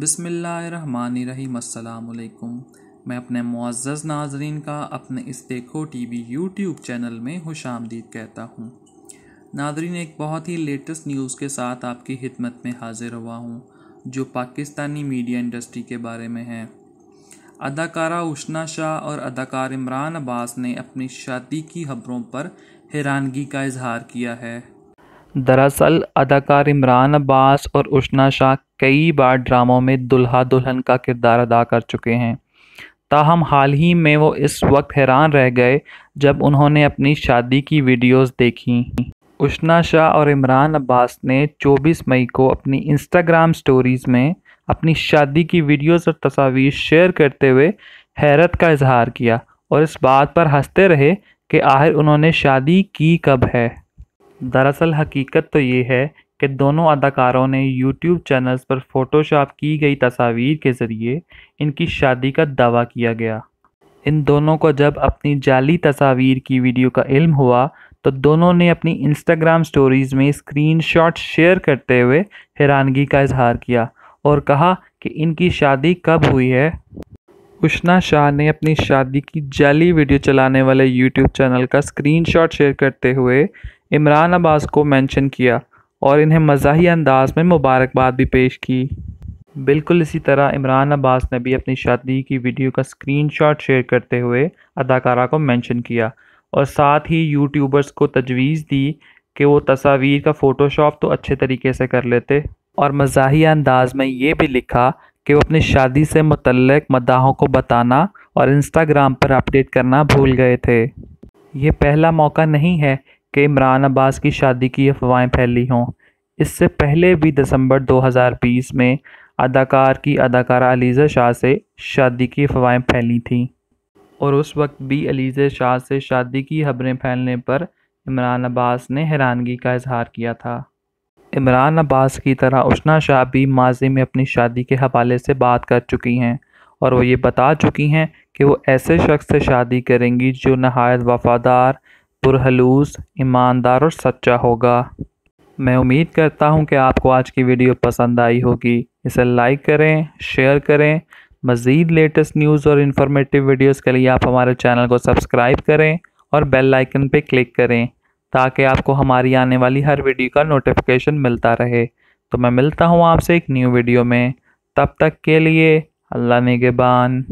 बसमिलकुम मैं अपने मुआज़ नाजरीन का अपने इस देखो टी वी यूट्यूब चैनल में खुश आमदीद कहता हूँ नाजरीन एक बहुत ही लेटेस्ट न्यूज़ के साथ आपकी खिदमत में हाजिर हुआ हूँ जो पाकिस्तानी मीडिया इंडस्ट्री के बारे में है अदाकारा उष्णा शाह और अदाकार इमरान अब्बास ने अपनी शादी की खबरों पर हैरानगी का इजहार किया है दरअसल अदाकार इमरान अब्बास और उष्णा शाह कई बार ड्रामों में दुल्हा दुल्हन का किरदार अदा कर चुके हैं ताहम हाल ही में वो इस वक्त हैरान रह गए जब उन्होंने अपनी शादी की वीडियोस देखी उष्णा शाह और इमरान अब्बास ने 24 मई को अपनी इंस्टाग्राम स्टोरीज़ में अपनी शादी की वीडियोस और तस्वीर शेयर करते हुए हैरत का इजहार किया और इस बात पर हंसते रहे कि आखिर उन्होंने शादी की कब है दरअसल हकीकत तो ये है कि दोनों अदाकारों ने यूट्यूब चैनल्स पर फोटोशॉप की गई तस्वीर के ज़रिए इनकी शादी का दावा किया गया इन दोनों को जब अपनी जाली तस्वीर की वीडियो का इल्म हुआ तो दोनों ने अपनी इंस्टाग्राम स्टोरीज़ में स्क्रीनशॉट शेयर करते हुए हैरानगी का इजहार किया और कहा कि इनकी शादी कब हुई है उष्णा शाह ने अपनी शादी की जाली वीडियो चलाने वाले यूट्यूब चैनल का स्क्रीनशॉट शेयर करते हुए इमरान अब्बास को मेंशन किया और इन्हें मजाही अंदाज में मुबारकबाद भी पेश की बिल्कुल इसी तरह इमरान अब्बास ने भी अपनी शादी की वीडियो का स्क्रीनशॉट शेयर करते हुए अदाकारा को मेंशन किया और साथ ही यूट्यूबर्स को तजवीज़ दी कि वो तस्वीर का फ़ोटोशॉप तो अच्छे तरीके से कर लेते और मजाही अंदाज में ये भी लिखा कि वो अपनी शादी से मुतलक मदाहों को बताना और इंस्टाग्राम पर अपडेट करना भूल गए थे ये पहला मौका नहीं है कि इमरान अब्बास की शादी की अफवाहें फैली हों इससे पहले भी दिसंबर 2020 में अदाकार की अदाकारा अलीज़ा शाह से शादी की अफवाहें फैली थीं और उस वक्त भी अलीज़ा शाह से शादी की खबरें फैलने पर इमरान अब्बास ने हैरानगी का इजहार किया था इमरान अब्बास की तरह उशना शाह भी माजी में अपनी शादी के हवाले से बात कर चुकी हैं और वो ये बता चुकी हैं कि वो ऐसे शख्स से शादी करेंगी जो नहायत वफादार पुरहलूस ईमानदार और सच्चा होगा मैं उम्मीद करता हूं कि आपको आज की वीडियो पसंद आई होगी इसे लाइक करें शेयर करें मज़ीद लेटेस्ट न्यूज़ और इन्फॉर्मेटिव वीडियोस के लिए आप हमारे चैनल को सब्सक्राइब करें और बेल आइकन पर क्लिक करें ताकि आपको हमारी आने वाली हर वीडियो का नोटिफिकेशन मिलता रहे तो मैं मिलता हूँ आपसे एक न्यू वीडियो में तब तक के लिए अल्लाह नेगेबान